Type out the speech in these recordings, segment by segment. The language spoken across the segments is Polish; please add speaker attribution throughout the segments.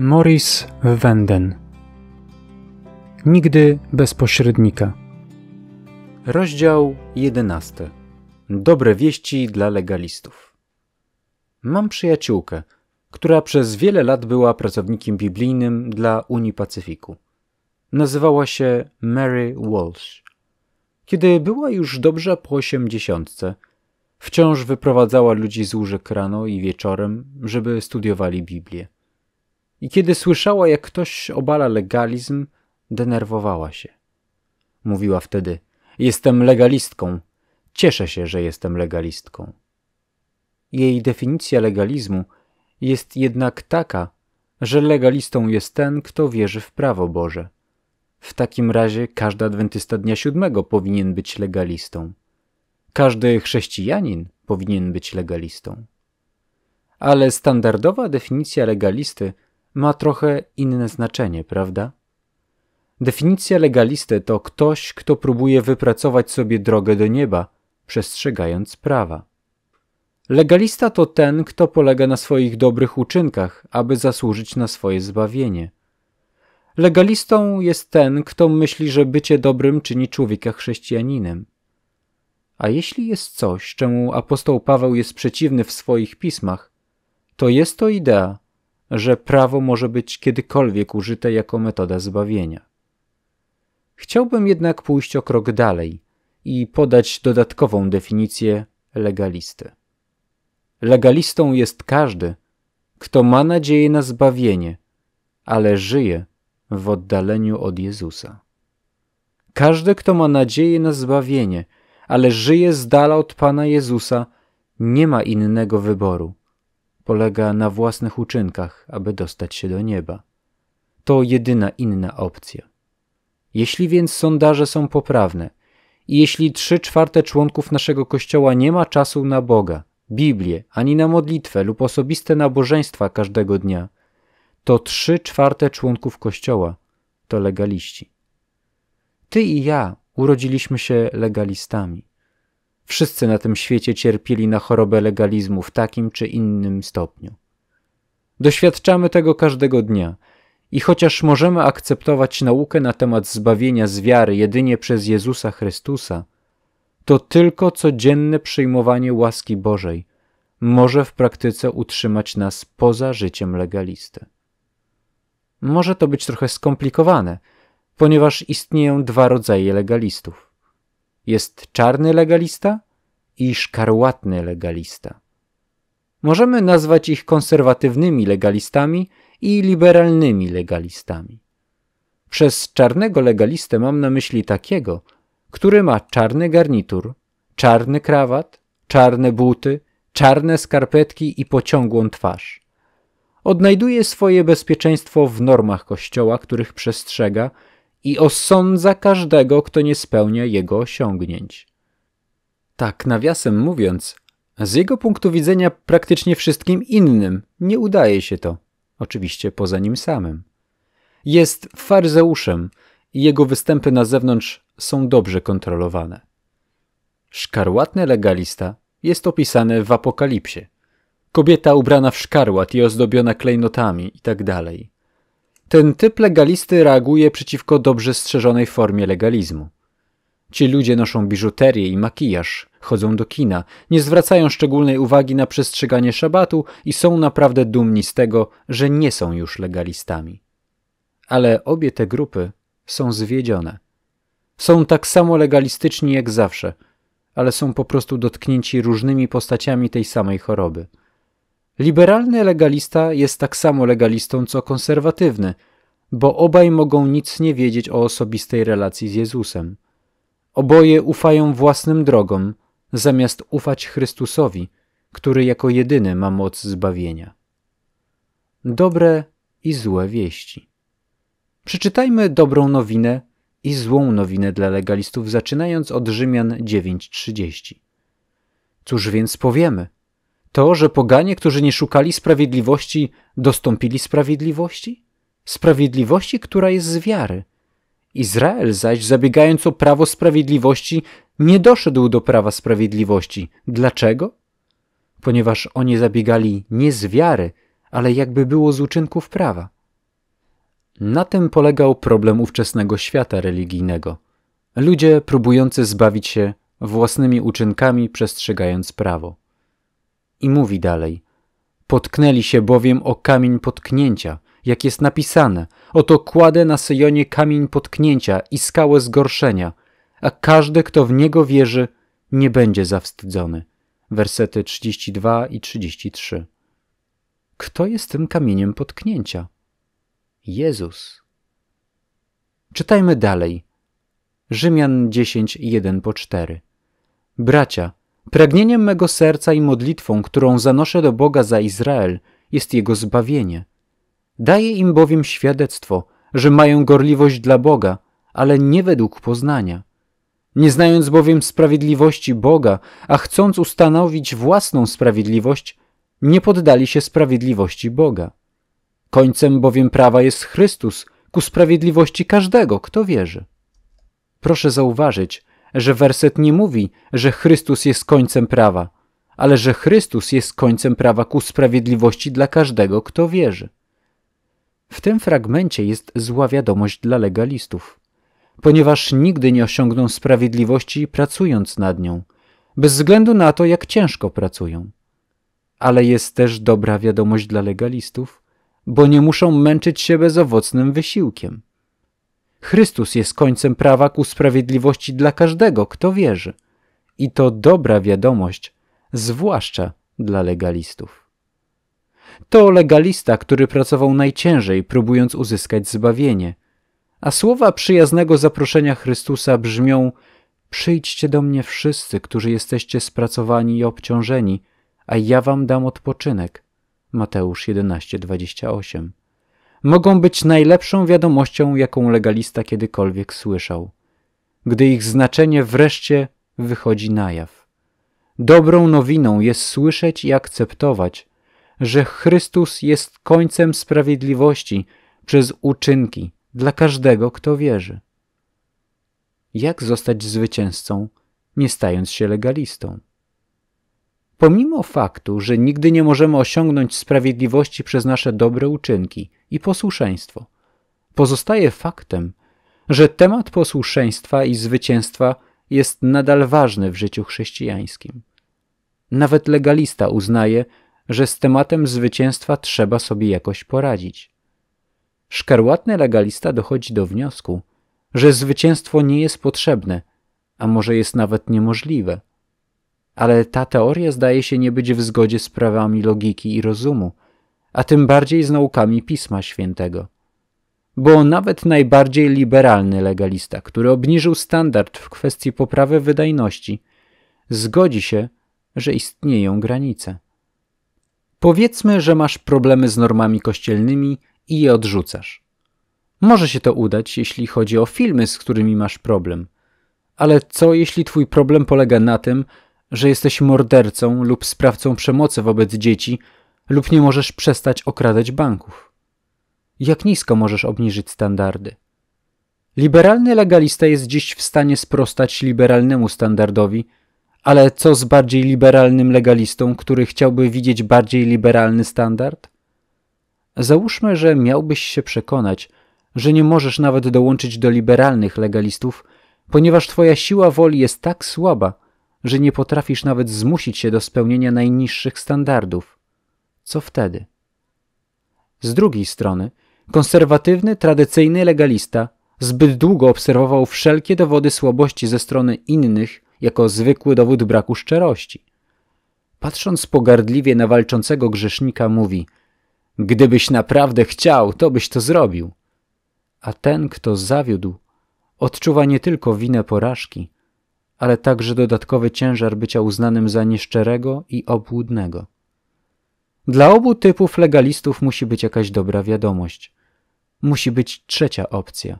Speaker 1: Morris Wenden. Nigdy bez pośrednika. Rozdział 11. Dobre wieści dla legalistów. Mam przyjaciółkę, która przez wiele lat była pracownikiem biblijnym dla Unii Pacyfiku. Nazywała się Mary Walsh. Kiedy była już dobrze po osiemdziesiątce, wciąż wyprowadzała ludzi z łóżek rano i wieczorem, żeby studiowali Biblię i kiedy słyszała, jak ktoś obala legalizm, denerwowała się. Mówiła wtedy: Jestem legalistką. Cieszę się, że jestem legalistką. Jej definicja legalizmu jest jednak taka, że legalistą jest ten, kto wierzy w prawo Boże. W takim razie każdy adwentysta dnia siódmego powinien być legalistą. Każdy chrześcijanin powinien być legalistą. Ale standardowa definicja legalisty ma trochę inne znaczenie, prawda? Definicja legalisty to ktoś, kto próbuje wypracować sobie drogę do nieba, przestrzegając prawa. Legalista to ten, kto polega na swoich dobrych uczynkach, aby zasłużyć na swoje zbawienie. Legalistą jest ten, kto myśli, że bycie dobrym czyni człowieka chrześcijaninem. A jeśli jest coś, czemu apostoł Paweł jest przeciwny w swoich pismach, to jest to idea, że prawo może być kiedykolwiek użyte jako metoda zbawienia. Chciałbym jednak pójść o krok dalej i podać dodatkową definicję legalisty. Legalistą jest każdy, kto ma nadzieję na zbawienie, ale żyje w oddaleniu od Jezusa. Każdy, kto ma nadzieję na zbawienie, ale żyje z dala od Pana Jezusa, nie ma innego wyboru polega na własnych uczynkach, aby dostać się do nieba. To jedyna inna opcja. Jeśli więc sondaże są poprawne i jeśli trzy czwarte członków naszego kościoła nie ma czasu na Boga, Biblię, ani na modlitwę lub osobiste nabożeństwa każdego dnia, to trzy czwarte członków kościoła to legaliści. Ty i ja urodziliśmy się legalistami. Wszyscy na tym świecie cierpieli na chorobę legalizmu w takim czy innym stopniu. Doświadczamy tego każdego dnia. I chociaż możemy akceptować naukę na temat zbawienia z wiary jedynie przez Jezusa Chrystusa, to tylko codzienne przyjmowanie łaski Bożej może w praktyce utrzymać nas poza życiem legalisty. Może to być trochę skomplikowane, ponieważ istnieją dwa rodzaje legalistów. Jest czarny legalista i szkarłatny legalista. Możemy nazwać ich konserwatywnymi legalistami i liberalnymi legalistami. Przez czarnego legalistę mam na myśli takiego, który ma czarny garnitur, czarny krawat, czarne buty, czarne skarpetki i pociągłą twarz. Odnajduje swoje bezpieczeństwo w normach kościoła, których przestrzega, i osądza każdego, kto nie spełnia jego osiągnięć. Tak, nawiasem mówiąc, z jego punktu widzenia praktycznie wszystkim innym nie udaje się to, oczywiście poza nim samym. Jest faryzeuszem i jego występy na zewnątrz są dobrze kontrolowane. Szkarłatny legalista jest opisany w Apokalipsie. Kobieta ubrana w szkarłat i ozdobiona klejnotami itd. Tak ten typ legalisty reaguje przeciwko dobrze strzeżonej formie legalizmu. Ci ludzie noszą biżuterię i makijaż, chodzą do kina, nie zwracają szczególnej uwagi na przestrzeganie szabatu i są naprawdę dumni z tego, że nie są już legalistami. Ale obie te grupy są zwiedzione. Są tak samo legalistyczni jak zawsze, ale są po prostu dotknięci różnymi postaciami tej samej choroby – Liberalny legalista jest tak samo legalistą co konserwatywny, bo obaj mogą nic nie wiedzieć o osobistej relacji z Jezusem. Oboje ufają własnym drogom, zamiast ufać Chrystusowi, który jako jedyny ma moc zbawienia. Dobre i złe wieści. Przeczytajmy dobrą nowinę i złą nowinę dla legalistów, zaczynając od Rzymian 9:30. Cóż więc powiemy? to, że poganie, którzy nie szukali sprawiedliwości, dostąpili sprawiedliwości? Sprawiedliwości, która jest z wiary. Izrael zaś, zabiegając o prawo sprawiedliwości, nie doszedł do prawa sprawiedliwości. Dlaczego? Ponieważ oni zabiegali nie z wiary, ale jakby było z uczynków prawa. Na tym polegał problem ówczesnego świata religijnego. Ludzie próbujący zbawić się własnymi uczynkami, przestrzegając prawo. I mówi dalej. Potknęli się bowiem o kamień potknięcia, jak jest napisane. Oto kładę na Syjonie kamień potknięcia i skałę zgorszenia, a każdy, kto w niego wierzy, nie będzie zawstydzony. Wersety 32 i 33. Kto jest tym kamieniem potknięcia? Jezus. Czytajmy dalej. Rzymian 10, 1 po 4. Bracia, Pragnieniem mego serca i modlitwą, którą zanoszę do Boga za Izrael, jest jego zbawienie. Daję im bowiem świadectwo, że mają gorliwość dla Boga, ale nie według poznania. Nie znając bowiem sprawiedliwości Boga, a chcąc ustanowić własną sprawiedliwość, nie poddali się sprawiedliwości Boga. Końcem bowiem prawa jest Chrystus ku sprawiedliwości każdego, kto wierzy. Proszę zauważyć, że werset nie mówi, że Chrystus jest końcem prawa, ale że Chrystus jest końcem prawa ku sprawiedliwości dla każdego, kto wierzy. W tym fragmencie jest zła wiadomość dla legalistów, ponieważ nigdy nie osiągną sprawiedliwości pracując nad nią, bez względu na to, jak ciężko pracują. Ale jest też dobra wiadomość dla legalistów, bo nie muszą męczyć się bezowocnym wysiłkiem. Chrystus jest końcem prawa ku sprawiedliwości dla każdego, kto wierzy. I to dobra wiadomość, zwłaszcza dla legalistów. To legalista, który pracował najciężej, próbując uzyskać zbawienie. A słowa przyjaznego zaproszenia Chrystusa brzmią: Przyjdźcie do mnie wszyscy, którzy jesteście spracowani i obciążeni, a ja wam dam odpoczynek. Mateusz 11:28 mogą być najlepszą wiadomością, jaką legalista kiedykolwiek słyszał, gdy ich znaczenie wreszcie wychodzi na jaw. Dobrą nowiną jest słyszeć i akceptować, że Chrystus jest końcem sprawiedliwości przez uczynki dla każdego, kto wierzy. Jak zostać zwycięzcą, nie stając się legalistą? Pomimo faktu, że nigdy nie możemy osiągnąć sprawiedliwości przez nasze dobre uczynki i posłuszeństwo, pozostaje faktem, że temat posłuszeństwa i zwycięstwa jest nadal ważny w życiu chrześcijańskim. Nawet legalista uznaje, że z tematem zwycięstwa trzeba sobie jakoś poradzić. Szkarłatny legalista dochodzi do wniosku, że zwycięstwo nie jest potrzebne, a może jest nawet niemożliwe – ale ta teoria zdaje się nie być w zgodzie z prawami logiki i rozumu, a tym bardziej z naukami Pisma Świętego. Bo nawet najbardziej liberalny legalista, który obniżył standard w kwestii poprawy wydajności, zgodzi się, że istnieją granice. Powiedzmy, że masz problemy z normami kościelnymi i je odrzucasz. Może się to udać, jeśli chodzi o filmy, z którymi masz problem. Ale co jeśli twój problem polega na tym, że jesteś mordercą lub sprawcą przemocy wobec dzieci, lub nie możesz przestać okradać banków. Jak nisko możesz obniżyć standardy? Liberalny legalista jest dziś w stanie sprostać liberalnemu standardowi, ale co z bardziej liberalnym legalistą, który chciałby widzieć bardziej liberalny standard? Załóżmy, że miałbyś się przekonać, że nie możesz nawet dołączyć do liberalnych legalistów, ponieważ twoja siła woli jest tak słaba, że nie potrafisz nawet zmusić się do spełnienia najniższych standardów. Co wtedy? Z drugiej strony, konserwatywny, tradycyjny legalista zbyt długo obserwował wszelkie dowody słabości ze strony innych jako zwykły dowód braku szczerości. Patrząc pogardliwie na walczącego grzesznika, mówi: Gdybyś naprawdę chciał, to byś to zrobił. A ten, kto zawiódł, odczuwa nie tylko winę porażki, ale także dodatkowy ciężar bycia uznanym za nieszczerego i obłudnego. Dla obu typów legalistów musi być jakaś dobra wiadomość. Musi być trzecia opcja.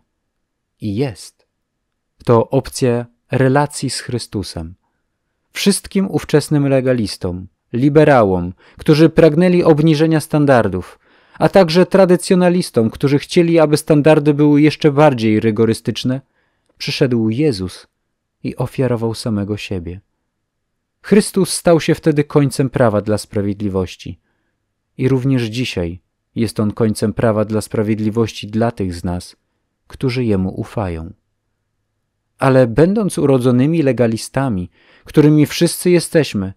Speaker 1: I jest. To opcja relacji z Chrystusem. Wszystkim ówczesnym legalistom, liberałom, którzy pragnęli obniżenia standardów, a także tradycjonalistom, którzy chcieli, aby standardy były jeszcze bardziej rygorystyczne, przyszedł Jezus i ofiarował samego siebie. Chrystus stał się wtedy końcem prawa dla sprawiedliwości. I również dzisiaj jest on końcem prawa dla sprawiedliwości dla tych z nas, którzy jemu ufają. Ale będąc urodzonymi legalistami, którymi wszyscy jesteśmy,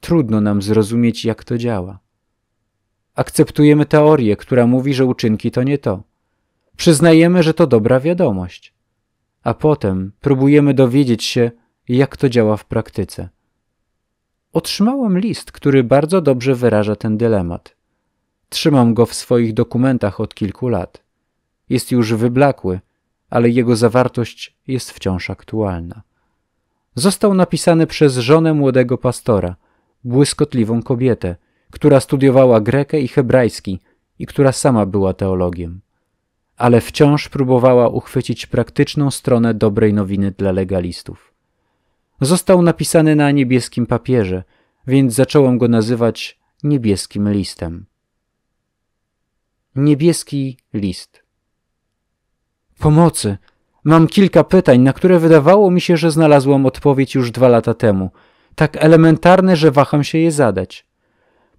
Speaker 1: trudno nam zrozumieć, jak to działa. Akceptujemy teorię, która mówi, że uczynki to nie to. Przyznajemy, że to dobra wiadomość a potem próbujemy dowiedzieć się, jak to działa w praktyce. Otrzymałem list, który bardzo dobrze wyraża ten dylemat. Trzymam go w swoich dokumentach od kilku lat. Jest już wyblakły, ale jego zawartość jest wciąż aktualna. Został napisany przez żonę młodego pastora, błyskotliwą kobietę, która studiowała grekę i hebrajski i która sama była teologiem ale wciąż próbowała uchwycić praktyczną stronę dobrej nowiny dla legalistów. Został napisany na niebieskim papierze, więc zacząłem go nazywać niebieskim listem. Niebieski list. Pomocy! Mam kilka pytań, na które wydawało mi się, że znalazłam odpowiedź już dwa lata temu. Tak elementarne, że waham się je zadać.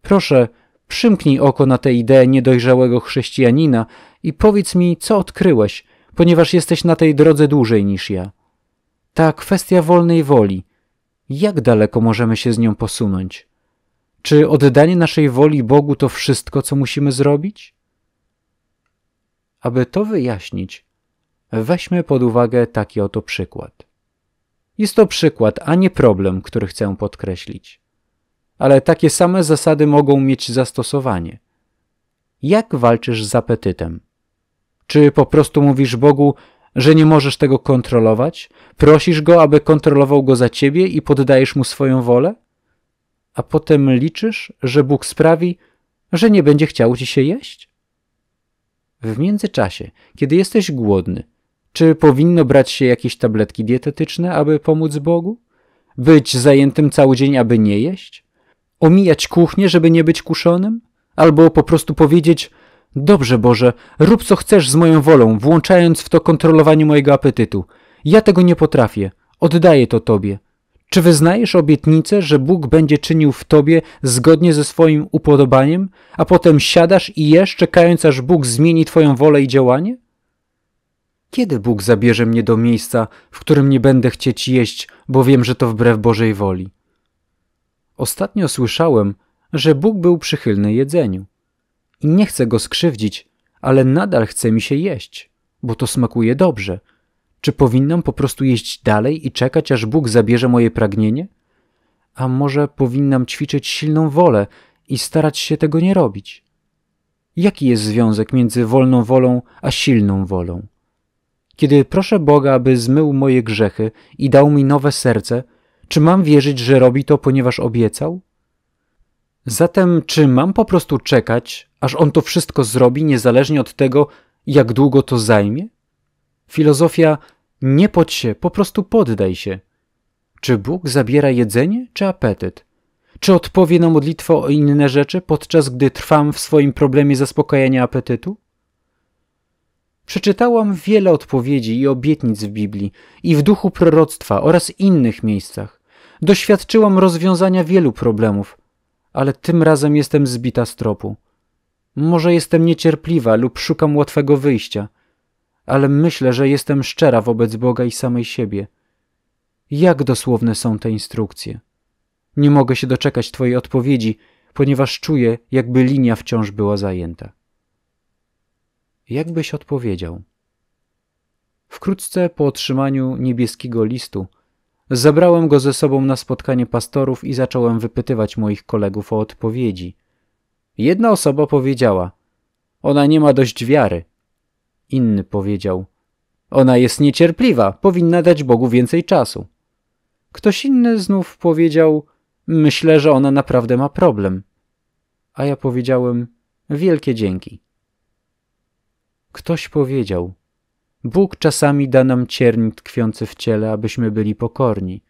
Speaker 1: Proszę, Przymknij oko na tę ideę niedojrzałego chrześcijanina i powiedz mi, co odkryłeś, ponieważ jesteś na tej drodze dłużej niż ja. Ta kwestia wolnej woli. Jak daleko możemy się z nią posunąć? Czy oddanie naszej woli Bogu to wszystko, co musimy zrobić? Aby to wyjaśnić, weźmy pod uwagę taki oto przykład. Jest to przykład, a nie problem, który chcę podkreślić ale takie same zasady mogą mieć zastosowanie. Jak walczysz z apetytem? Czy po prostu mówisz Bogu, że nie możesz tego kontrolować? Prosisz go, aby kontrolował go za ciebie i poddajesz mu swoją wolę? A potem liczysz, że Bóg sprawi, że nie będzie chciał ci się jeść? W międzyczasie, kiedy jesteś głodny, czy powinno brać się jakieś tabletki dietetyczne, aby pomóc Bogu? Być zajętym cały dzień, aby nie jeść? omijać kuchnię, żeby nie być kuszonym? Albo po prostu powiedzieć: Dobrze, Boże, rób co chcesz z moją wolą, włączając w to kontrolowanie mojego apetytu. Ja tego nie potrafię. Oddaję to Tobie. Czy wyznajesz obietnicę, że Bóg będzie czynił w tobie zgodnie ze swoim upodobaniem, a potem siadasz i jesz, czekając aż Bóg zmieni twoją wolę i działanie? Kiedy Bóg zabierze mnie do miejsca, w którym nie będę chcieć jeść, bo wiem, że to wbrew Bożej woli? Ostatnio słyszałem, że Bóg był przychylny jedzeniu. I nie chcę go skrzywdzić, ale nadal chce mi się jeść, bo to smakuje dobrze. Czy powinnam po prostu jeść dalej i czekać, aż Bóg zabierze moje pragnienie? A może powinnam ćwiczyć silną wolę i starać się tego nie robić? Jaki jest związek między wolną wolą a silną wolą? Kiedy proszę Boga, aby zmył moje grzechy i dał mi nowe serce, czy mam wierzyć, że robi to, ponieważ obiecał? Zatem, czy mam po prostu czekać, aż on to wszystko zrobi, niezależnie od tego, jak długo to zajmie? Filozofia nie podź się, po prostu poddaj się. Czy Bóg zabiera jedzenie czy apetyt? Czy odpowie na modlitwę o inne rzeczy, podczas gdy trwam w swoim problemie zaspokajania apetytu? Przeczytałam wiele odpowiedzi i obietnic w Biblii i w duchu proroctwa oraz innych miejscach. Doświadczyłam rozwiązania wielu problemów, ale tym razem jestem zbita z tropu. Może jestem niecierpliwa lub szukam łatwego wyjścia, ale myślę, że jestem szczera wobec Boga i samej siebie. Jak dosłowne są te instrukcje? Nie mogę się doczekać Twojej odpowiedzi, ponieważ czuję, jakby linia wciąż była zajęta. Jakbyś odpowiedział? Wkrótce po otrzymaniu niebieskiego listu Zabrałem go ze sobą na spotkanie pastorów i zacząłem wypytywać moich kolegów o odpowiedzi. Jedna osoba powiedziała: Ona nie ma dość wiary. Inny powiedział: Ona jest niecierpliwa, powinna dać Bogu więcej czasu. Ktoś inny znów powiedział: Myślę, że ona naprawdę ma problem. A ja powiedziałem: Wielkie dzięki. Ktoś powiedział: Bóg czasami da nam cierń tkwiący w ciele, abyśmy byli pokorni.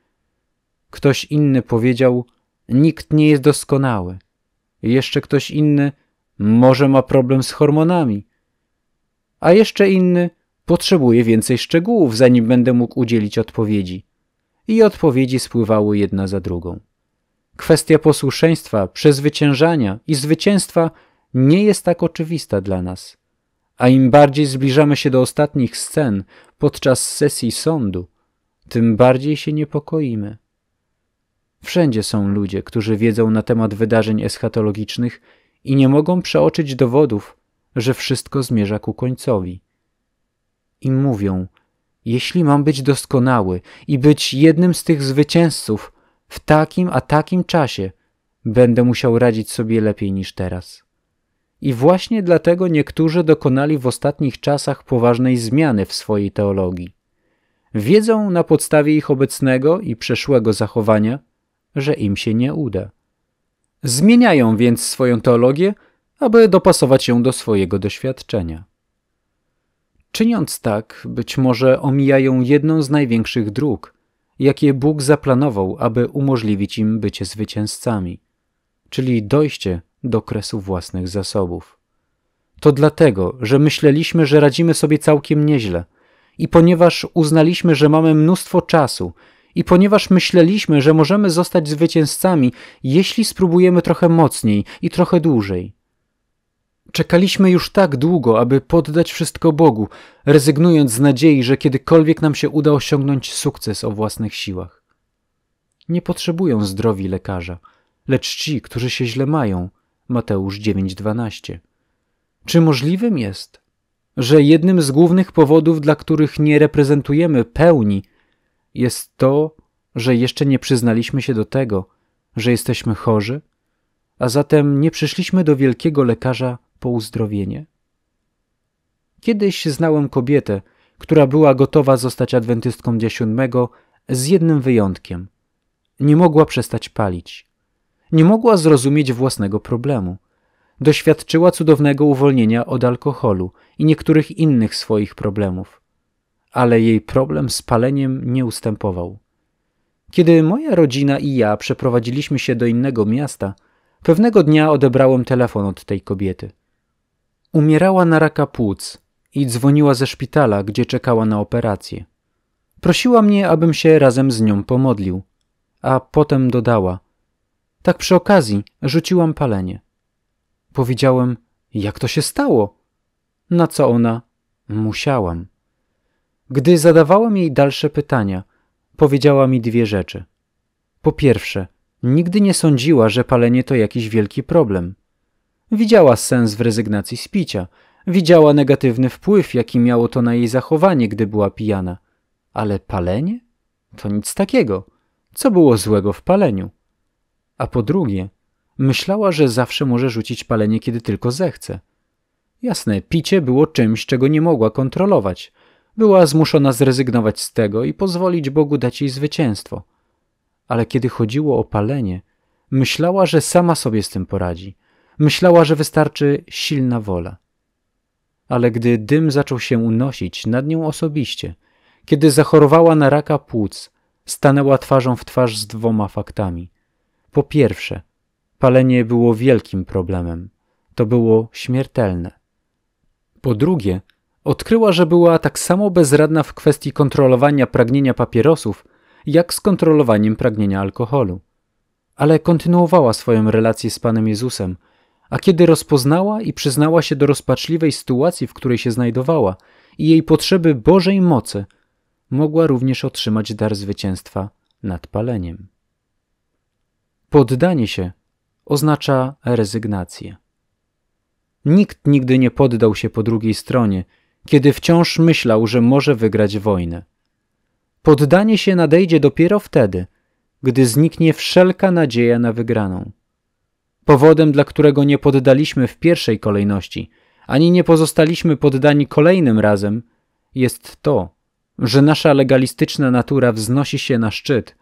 Speaker 1: Ktoś inny powiedział, nikt nie jest doskonały. Jeszcze ktoś inny może ma problem z hormonami. A jeszcze inny potrzebuje więcej szczegółów, zanim będę mógł udzielić odpowiedzi. I odpowiedzi spływały jedna za drugą. Kwestia posłuszeństwa, przezwyciężania i zwycięstwa nie jest tak oczywista dla nas. A im bardziej zbliżamy się do ostatnich scen podczas sesji sądu, tym bardziej się niepokoimy. Wszędzie są ludzie, którzy wiedzą na temat wydarzeń eschatologicznych i nie mogą przeoczyć dowodów, że wszystko zmierza ku końcowi. I mówią, jeśli mam być doskonały i być jednym z tych zwycięzców w takim a takim czasie, będę musiał radzić sobie lepiej niż teraz. I właśnie dlatego niektórzy dokonali w ostatnich czasach poważnej zmiany w swojej teologii. Wiedzą na podstawie ich obecnego i przeszłego zachowania, że im się nie uda. Zmieniają więc swoją teologię, aby dopasować ją do swojego doświadczenia. Czyniąc tak, być może omijają jedną z największych dróg, jakie Bóg zaplanował, aby umożliwić im bycie zwycięzcami, czyli dojście do kresu własnych zasobów. To dlatego, że myśleliśmy, że radzimy sobie całkiem nieźle i ponieważ uznaliśmy, że mamy mnóstwo czasu i ponieważ myśleliśmy, że możemy zostać zwycięzcami, jeśli spróbujemy trochę mocniej i trochę dłużej. Czekaliśmy już tak długo, aby poddać wszystko Bogu, rezygnując z nadziei, że kiedykolwiek nam się uda osiągnąć sukces o własnych siłach. Nie potrzebują zdrowi lekarza, lecz ci, którzy się źle mają – Mateusz 9:12. Czy możliwym jest, że jednym z głównych powodów, dla których nie reprezentujemy pełni, jest to, że jeszcze nie przyznaliśmy się do tego, że jesteśmy chorzy, a zatem nie przyszliśmy do wielkiego lekarza po uzdrowienie? Kiedyś znałem kobietę, która była gotowa zostać adwentystką dnia siódmego z jednym wyjątkiem. Nie mogła przestać palić. Nie mogła zrozumieć własnego problemu. Doświadczyła cudownego uwolnienia od alkoholu i niektórych innych swoich problemów. Ale jej problem z paleniem nie ustępował. Kiedy moja rodzina i ja przeprowadziliśmy się do innego miasta, pewnego dnia odebrałem telefon od tej kobiety. Umierała na raka płuc i dzwoniła ze szpitala, gdzie czekała na operację. Prosiła mnie, abym się razem z nią pomodlił, a potem dodała: tak przy okazji rzuciłam palenie. Powiedziałem, jak to się stało? Na co ona? Musiałam. Gdy zadawałem jej dalsze pytania, powiedziała mi dwie rzeczy. Po pierwsze, nigdy nie sądziła, że palenie to jakiś wielki problem. Widziała sens w rezygnacji z picia, widziała negatywny wpływ, jaki miało to na jej zachowanie, gdy była pijana. Ale palenie? To nic takiego. Co było złego w paleniu? a po drugie, myślała, że zawsze może rzucić palenie, kiedy tylko zechce. Jasne, picie było czymś, czego nie mogła kontrolować. Była zmuszona zrezygnować z tego i pozwolić Bogu dać jej zwycięstwo. Ale kiedy chodziło o palenie, myślała, że sama sobie z tym poradzi. Myślała, że wystarczy silna wola. Ale gdy dym zaczął się unosić nad nią osobiście, kiedy zachorowała na raka płuc, stanęła twarzą w twarz z dwoma faktami – po pierwsze, palenie było wielkim problemem. To było śmiertelne. Po drugie, odkryła, że była tak samo bezradna w kwestii kontrolowania pragnienia papierosów, jak z kontrolowaniem pragnienia alkoholu. Ale kontynuowała swoją relację z Panem Jezusem, a kiedy rozpoznała i przyznała się do rozpaczliwej sytuacji, w której się znajdowała i jej potrzeby Bożej mocy, mogła również otrzymać dar zwycięstwa nad paleniem. Poddanie się oznacza rezygnację. Nikt nigdy nie poddał się po drugiej stronie, kiedy wciąż myślał, że może wygrać wojnę. Poddanie się nadejdzie dopiero wtedy, gdy zniknie wszelka nadzieja na wygraną. Powodem, dla którego nie poddaliśmy w pierwszej kolejności, ani nie pozostaliśmy poddani kolejnym razem, jest to, że nasza legalistyczna natura wznosi się na szczyt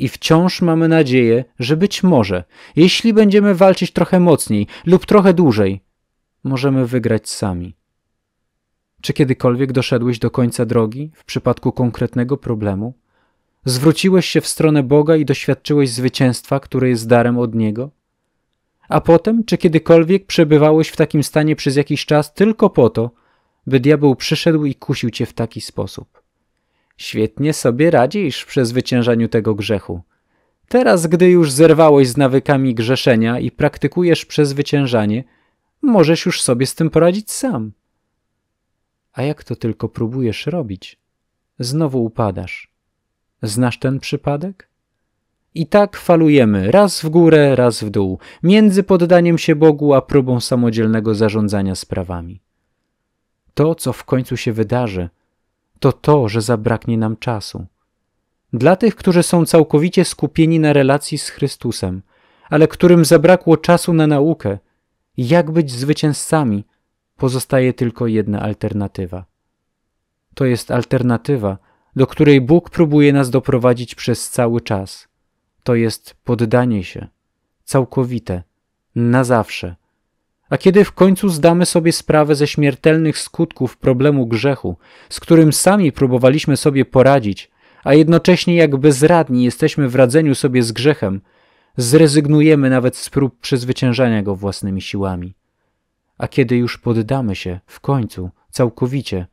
Speaker 1: i wciąż mamy nadzieję, że być może, jeśli będziemy walczyć trochę mocniej lub trochę dłużej, możemy wygrać sami. Czy kiedykolwiek doszedłeś do końca drogi w przypadku konkretnego problemu? Zwróciłeś się w stronę Boga i doświadczyłeś zwycięstwa, które jest darem od Niego? A potem, czy kiedykolwiek przebywałeś w takim stanie przez jakiś czas tylko po to, by diabeł przyszedł i kusił cię w taki sposób? Świetnie sobie radzisz przy zwyciężaniu tego grzechu. Teraz, gdy już zerwałeś z nawykami grzeszenia i praktykujesz przezwyciężanie, możesz już sobie z tym poradzić sam. A jak to tylko próbujesz robić, znowu upadasz. Znasz ten przypadek? I tak falujemy, raz w górę, raz w dół, między poddaniem się Bogu a próbą samodzielnego zarządzania sprawami. To, co w końcu się wydarzy – to to, że zabraknie nam czasu. Dla tych, którzy są całkowicie skupieni na relacji z Chrystusem, ale którym zabrakło czasu na naukę, jak być zwycięzcami, pozostaje tylko jedna alternatywa. To jest alternatywa, do której Bóg próbuje nas doprowadzić przez cały czas. To jest poddanie się, całkowite, na zawsze a kiedy w końcu zdamy sobie sprawę ze śmiertelnych skutków problemu grzechu, z którym sami próbowaliśmy sobie poradzić, a jednocześnie jak bezradni jesteśmy w radzeniu sobie z grzechem, zrezygnujemy nawet z prób przezwyciężania go własnymi siłami. A kiedy już poddamy się, w końcu, całkowicie,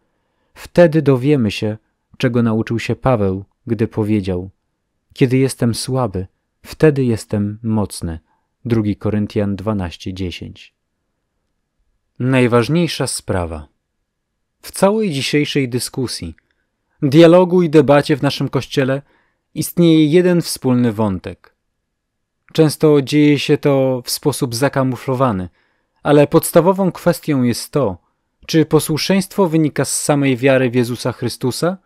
Speaker 1: wtedy dowiemy się, czego nauczył się Paweł, gdy powiedział: Kiedy jestem słaby, wtedy jestem mocny. 2 Koryntian 12:10 Najważniejsza sprawa. W całej dzisiejszej dyskusji, dialogu i debacie w naszym kościele istnieje jeden wspólny wątek. Często dzieje się to w sposób zakamuflowany, ale podstawową kwestią jest to, czy posłuszeństwo wynika z samej wiary w Jezusa Chrystusa,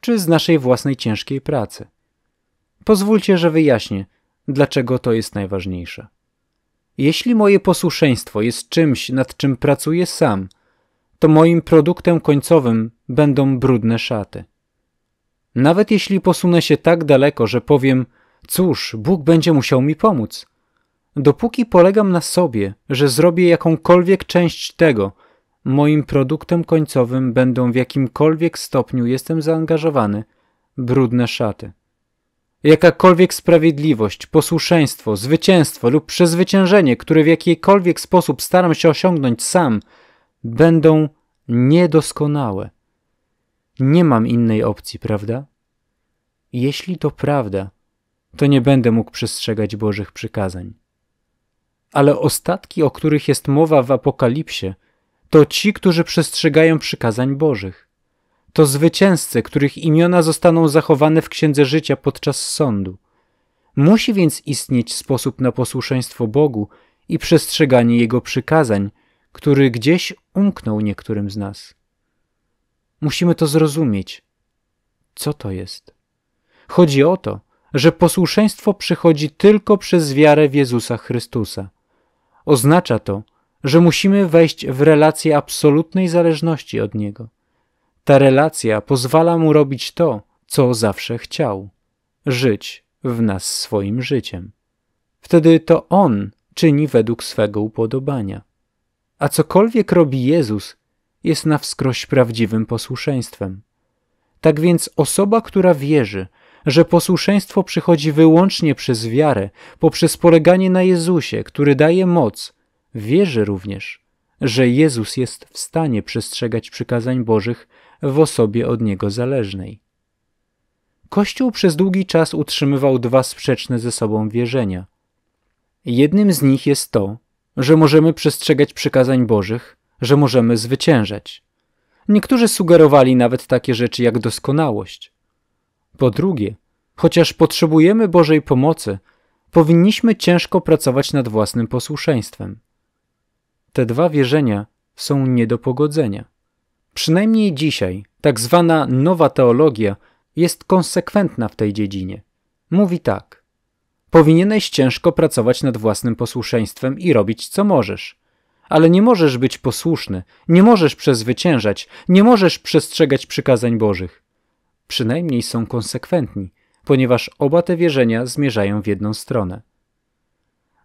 Speaker 1: czy z naszej własnej ciężkiej pracy. Pozwólcie, że wyjaśnię, dlaczego to jest najważniejsze. Jeśli moje posłuszeństwo jest czymś, nad czym pracuję sam, to moim produktem końcowym będą brudne szaty. Nawet jeśli posunę się tak daleko, że powiem, cóż, Bóg będzie musiał mi pomóc. Dopóki polegam na sobie, że zrobię jakąkolwiek część tego, moim produktem końcowym będą w jakimkolwiek stopniu jestem zaangażowany brudne szaty. Jakakolwiek sprawiedliwość, posłuszeństwo, zwycięstwo lub przezwyciężenie, które w jakikolwiek sposób staram się osiągnąć sam, będą niedoskonałe. Nie mam innej opcji, prawda? Jeśli to prawda, to nie będę mógł przestrzegać Bożych przykazań. Ale ostatki, o których jest mowa w Apokalipsie, to ci, którzy przestrzegają przykazań Bożych to zwycięzcy, których imiona zostaną zachowane w księdze życia podczas sądu. Musi więc istnieć sposób na posłuszeństwo Bogu i przestrzeganie Jego przykazań, który gdzieś umknął niektórym z nas. Musimy to zrozumieć. Co to jest? Chodzi o to, że posłuszeństwo przychodzi tylko przez wiarę w Jezusa Chrystusa. Oznacza to, że musimy wejść w relację absolutnej zależności od Niego. Ta relacja pozwala mu robić to, co zawsze chciał żyć w nas swoim życiem. Wtedy to On czyni według swego upodobania. A cokolwiek robi Jezus, jest na wskroś prawdziwym posłuszeństwem. Tak więc osoba, która wierzy, że posłuszeństwo przychodzi wyłącznie przez wiarę, poprzez poleganie na Jezusie, który daje moc, wierzy również, że Jezus jest w stanie przestrzegać przykazań Bożych w osobie od Niego zależnej. Kościół przez długi czas utrzymywał dwa sprzeczne ze sobą wierzenia. Jednym z nich jest to, że możemy przestrzegać przykazań Bożych, że możemy zwyciężać. Niektórzy sugerowali nawet takie rzeczy jak doskonałość. Po drugie, chociaż potrzebujemy Bożej pomocy, powinniśmy ciężko pracować nad własnym posłuszeństwem. Te dwa wierzenia są nie do pogodzenia. Przynajmniej dzisiaj tak zwana nowa teologia jest konsekwentna w tej dziedzinie. Mówi tak: Powinieneś ciężko pracować nad własnym posłuszeństwem i robić co możesz. Ale nie możesz być posłuszny, nie możesz przezwyciężać, nie możesz przestrzegać przykazań Bożych. Przynajmniej są konsekwentni, ponieważ oba te wierzenia zmierzają w jedną stronę.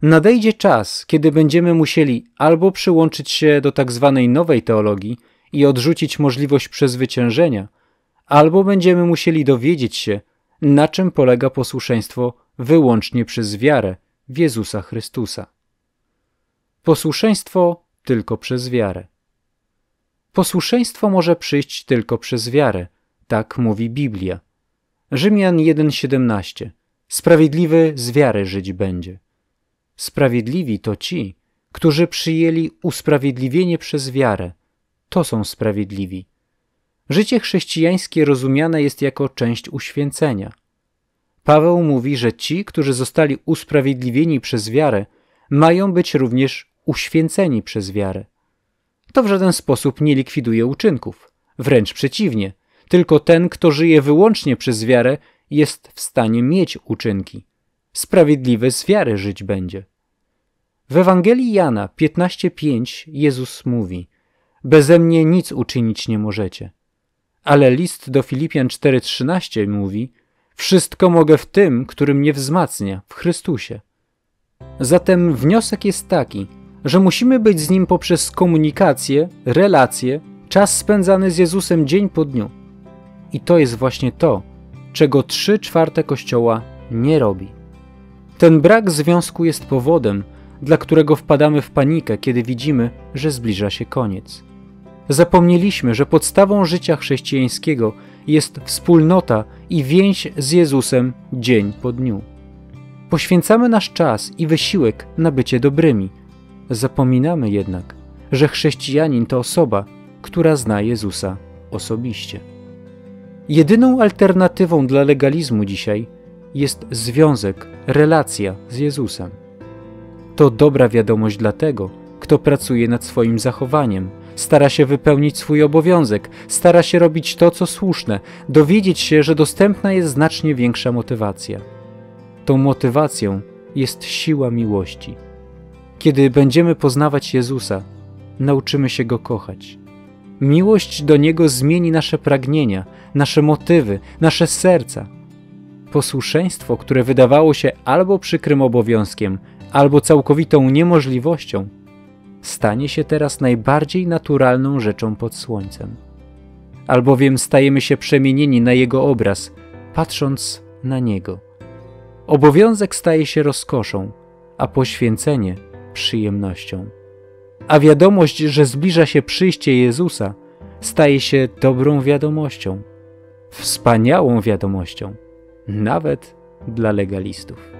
Speaker 1: Nadejdzie czas, kiedy będziemy musieli albo przyłączyć się do tak zwanej nowej teologii i odrzucić możliwość przezwyciężenia, albo będziemy musieli dowiedzieć się, na czym polega posłuszeństwo wyłącznie przez wiarę w Jezusa Chrystusa. Posłuszeństwo tylko przez wiarę. Posłuszeństwo może przyjść tylko przez wiarę, tak mówi Biblia. Rzymian 1:17. Sprawiedliwy z wiary żyć będzie. Sprawiedliwi to ci, którzy przyjęli usprawiedliwienie przez wiarę. To są sprawiedliwi. Życie chrześcijańskie rozumiane jest jako część uświęcenia. Paweł mówi, że ci, którzy zostali usprawiedliwieni przez wiarę, mają być również uświęceni przez wiarę. To w żaden sposób nie likwiduje uczynków. Wręcz przeciwnie, tylko ten, kto żyje wyłącznie przez wiarę, jest w stanie mieć uczynki sprawiedliwy z wiary żyć będzie. W Ewangelii Jana 15:5 Jezus mówi: Beze mnie nic uczynić nie możecie. Ale list do Filipian 4:13 mówi: Wszystko mogę w tym, który mnie wzmacnia, w Chrystusie. Zatem wniosek jest taki, że musimy być z nim poprzez komunikację, relacje, czas spędzany z Jezusem dzień po dniu. I to jest właśnie to, czego trzy czwarte kościoła nie robi. Ten brak związku jest powodem, dla którego wpadamy w panikę, kiedy widzimy, że zbliża się koniec. Zapomnieliśmy, że podstawą życia chrześcijańskiego jest wspólnota i więź z Jezusem dzień po dniu. Poświęcamy nasz czas i wysiłek na bycie dobrymi. Zapominamy jednak, że chrześcijanin to osoba, która zna Jezusa osobiście. Jedyną alternatywą dla legalizmu dzisiaj jest związek, relacja z Jezusem. To dobra wiadomość dla tego, kto pracuje nad swoim zachowaniem, stara się wypełnić swój obowiązek, stara się robić to, co słuszne, dowiedzieć się, że dostępna jest znacznie większa motywacja. Tą motywacją jest siła miłości. Kiedy będziemy poznawać Jezusa, nauczymy się Go kochać. Miłość do Niego zmieni nasze pragnienia, nasze motywy, nasze serca – Posłuszeństwo, które wydawało się albo przykrym obowiązkiem, albo całkowitą niemożliwością, stanie się teraz najbardziej naturalną rzeczą pod słońcem. Albowiem stajemy się przemienieni na Jego obraz, patrząc na Niego. Obowiązek staje się rozkoszą, a poświęcenie przyjemnością. A wiadomość, że zbliża się przyjście Jezusa, staje się dobrą wiadomością, wspaniałą wiadomością nawet dla legalistów.